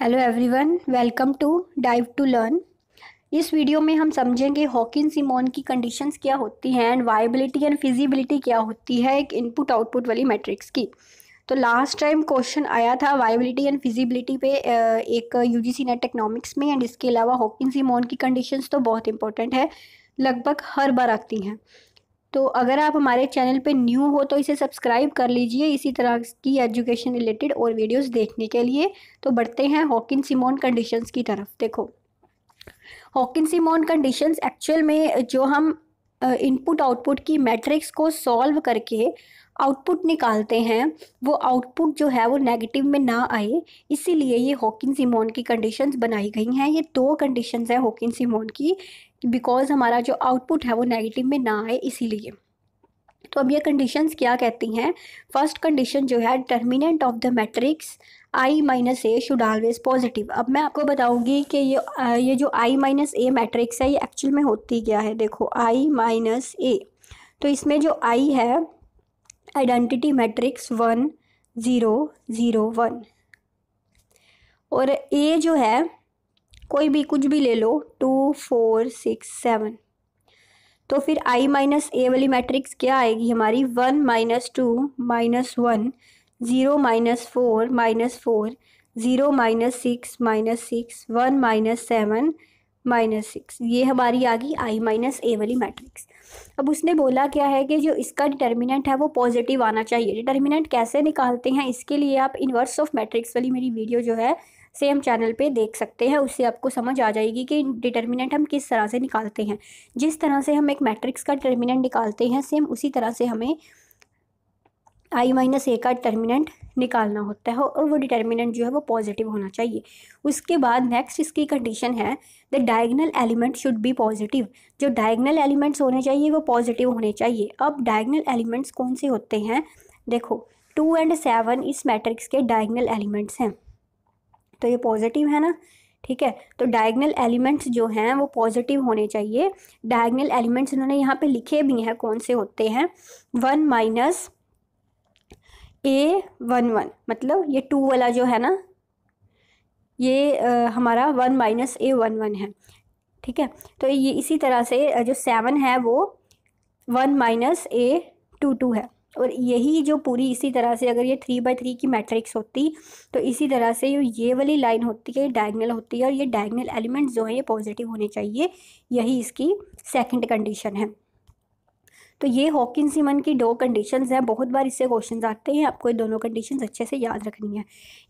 hello everyone welcome to dive to learn इस video में हम समझेंगे हॉकिन सिमोन की कंडीशंस क्या होती हैं एंड वाइबिलिटी एंड फिजिबिलिटी क्या होती है एक इनपुट आउटपुट वाली मैट्रिक्स की तो लास्ट टाइम क्वेश्चन आया था वाइबिलिटी एंड फिजिबिलिटी पे एक U G C NET economics में एंड इसके अलावा हॉकिन सिमोन की कंडीशंस तो बहुत इंपॉर्टेंट है लगभग हर बार आती हैं तो अगर आप हमारे चैनल पे न्यू हो तो इसे सब्सक्राइब कर लीजिए इसी तरह की एजुकेशन रिलेटेड और वीडियोस देखने के लिए तो बढ़ते हैं हॉकिन सिमोन कंडीशंस की तरफ देखो हॉकिन सिमोन कंडीशंस एक्चुअल में जो हम इनपुट आउटपुट की मैट्रिक्स को सॉल्व करके आउटपुट निकालते हैं वो आउटपुट जो है वो नेगेटिव में ना आए इसीलिए ये हॉकिन सिमोन की कंडीशंस बनाई गई हैं ये दो कंडीशंस हैं हॉकिन सिमोन की बिकॉज़ हमारा जो आउटपुट है वो नेगेटिव में ना आए इसीलिए तो अब ये कंडीशंस क्या कहती हैं फर्स्ट कंडीशन जो है determinant of the matrix I minus A should always positive अब मैं आपको बताऊंगी कि ये ये जो आई माइनस ए मैट्रिक्स है ये एक्चुअल में होती क्या है देखो आई माइनस ए तो इसमें जो आई है identity matrix one zero zero one और ए जो है कोई भी कुछ भी ले लो टू फोर सिक्स सेवन तो फिर आई माइनस ए वाली मैट्रिक्स क्या आएगी हमारी one minus two minus one zero minus four minus four zero minus six minus six one minus seven minus six ये हमारी आ गई आई माइनस ए वाली मैट्रिक्स अब उसने बोला क्या है कि जो इसका डिटर्मिनेंट है वो पॉजिटिव आना चाहिए डिटर्मिनेंट कैसे निकालते हैं इसके लिए आप इन्वर्स ऑफ मैट्रिक्स वाली मेरी वीडियो जो है सेम चैनल पे देख सकते हैं उससे आपको समझ आ जाएगी कि डिटर्मिनेंट हम किस तरह से निकालते हैं जिस तरह से हम एक मैट्रिक्स का डिटर्मिनेंट निकालते हैं सेम उसी तरह से हमें आई माइनस ए का डिटर्मिनेंट निकालना होता है और वो डिटर्मिनेंट जो है वो पॉजिटिव होना चाहिए उसके बाद नेक्स्ट इसकी कंडीशन है the diagonal element should be positive जो डायगनल एलिमेंट्स होने चाहिए वो पॉजिटिव होने चाहिए अब डायगनल एलिमेंट्स कौन से होते हैं देखो टू एंड सेवन इस मैट्रिक्स के डायगनल एलिमेंट्स हैं तो ये पॉजिटिव है ना ठीक है तो डायगनल एलिमेंट्स जो हैं वो पॉजिटिव होने चाहिए डायगनल एलिमेंट्स उन्होंने यहाँ पे लिखे भी हैं कौन से होते हैं one minus A one one मतलब ये टू वाला जो है ना ये आ, हमारा one minus A one one है ठीक है तो ये इसी तरह से जो सेवन है वो one minus A two two है और यही जो पूरी इसी तरह से अगर ये थ्री बाई थ्री की मैट्रिक्स होती तो इसी तरह से ये वाली लाइन होती है डायगनल होती है और ये डायगनल एलिमेंट्स जो हैं ये पॉजिटिव होने चाहिए यही इसकी सेकंड कंडीशन है तो ये हॉकिन सीमन की दो कंडीशंस हैं बहुत बार इससे क्वेश्चन आते हैं आपको ये दोनों कंडीशंस अच्छे से याद रखनी है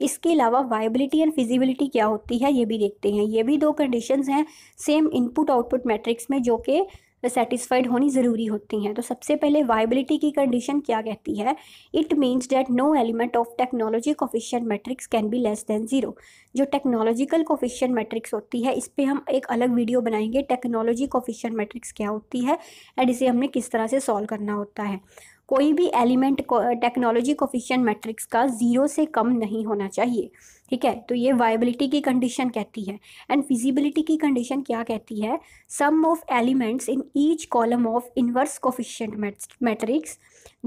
इसके अलावा वाइबिलिटी एंड फिजिबिलिटी क्या होती है ये भी देखते हैं ये भी दो कंडीशंस हैं सेम इनपुट आउटपुट मैट्रिक्स में जो कि वे सेटिस्फाइड होनी ज़रूरी होती हैं तो सबसे पहले वाइबिलिटी की कंडीशन क्या कहती है it means that no element of technology coefficient matrix can be less than zero जो टेक्नोलॉजिकल कोफिशियन मैट्रिक्स होती है इस पर हम एक अलग वीडियो बनाएंगे टेक्नोलॉजी कोफिशियन मैट्रिक्स क्या होती है एंड इसे हमने किस तरह से सॉल्व करना होता है कोई भी एलिमेंट टेक्नोलॉजी कोफिशियन मैट्रिक्स का ज़ीरो से कम नहीं होना चाहिए ठीक है तो ये वायबिलिटी की कंडीशन कहती है एंड फिजिबिलिटी की कंडीशन क्या कहती है sum of elements in each column of inverse coefficient matrix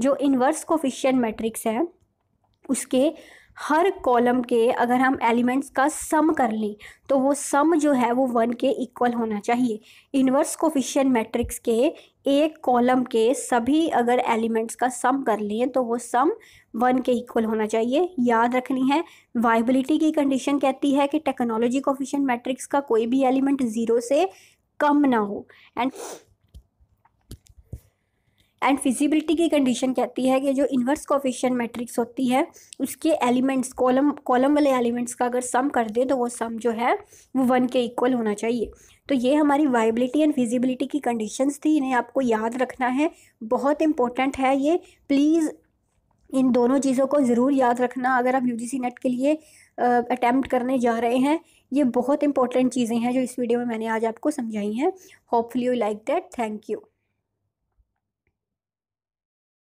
जो इन्वर्स कोफिशियंट मैट्रिक्स है उसके हर कॉलम के अगर हम एलिमेंट्स का सम कर लें तो वो सम जो है वो वन के इक्वल होना चाहिए इन्वर्स कोफिशियन मैट्रिक्स के एक कॉलम के सभी अगर एलिमेंट्स का सम कर लें तो वो सम वन के इक्वल होना चाहिए याद रखनी है वाइबिलिटी की कंडीशन कहती है कि टेक्नोलॉजी कोफिशियन मैट्रिक्स का कोई भी एलिमेंट ज़ीरो से कम ना हो एंड एंड फिजिबिलिटी की कंडीशन कहती है कि जो इन्वर्स कोफिशियन मैट्रिक्स होती है उसके एलिमेंट्स कॉलम कॉलम वाले एलिमेंट्स का अगर सम कर दे तो वो सम जो है वो वन के इक्वल होना चाहिए तो ये हमारी वाइबिलिटी एंड फिजिबिलिटी की कंडीशंस थी इन्हें आपको याद रखना है बहुत इंपॉर्टेंट है ये प्लीज़ इन दोनों चीज़ों को ज़रूर याद रखना अगर आप यू नेट के लिए अटैम्प्ट करने जा रहे हैं ये बहुत इंपॉर्टेंट चीज़ें हैं जो इस वीडियो में मैंने आज आपको समझाई हैं hopefully you like that thank you